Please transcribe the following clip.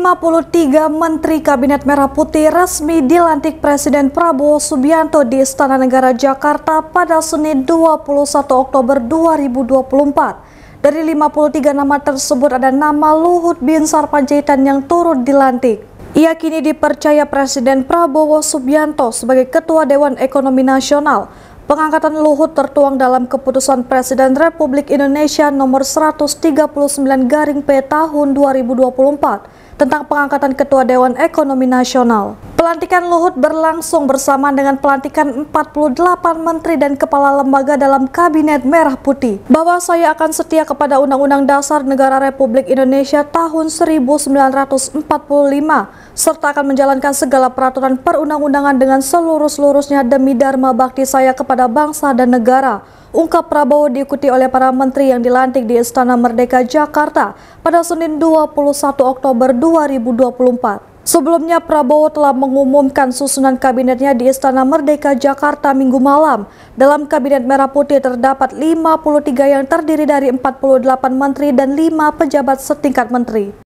53 Menteri Kabinet Merah Putih resmi dilantik Presiden Prabowo Subianto di Istana Negara Jakarta pada Senin 21 Oktober 2024. Dari 53 nama tersebut ada nama Luhut Binsar Panjaitan yang turut dilantik. Ia kini dipercaya Presiden Prabowo Subianto sebagai Ketua Dewan Ekonomi Nasional. Pengangkatan Luhut tertuang dalam keputusan Presiden Republik Indonesia nomor 139 garing P tahun 2024 tentang pengangkatan Ketua Dewan Ekonomi Nasional. Pelantikan Luhut berlangsung bersamaan dengan pelantikan 48 menteri dan kepala lembaga dalam Kabinet Merah Putih. Bahwa saya akan setia kepada Undang-Undang Dasar Negara Republik Indonesia tahun 1945 serta akan menjalankan segala peraturan perundang-undangan dengan seluruh-seluruhnya demi dharma bakti saya kepada bangsa dan negara. Ungkap Prabowo diikuti oleh para menteri yang dilantik di Istana Merdeka Jakarta pada Senin 21 Oktober 2020. 2024. Sebelumnya Prabowo telah mengumumkan susunan kabinetnya di Istana Merdeka Jakarta Minggu malam. Dalam kabinet Merah Putih terdapat 53 yang terdiri dari 48 menteri dan 5 pejabat setingkat menteri.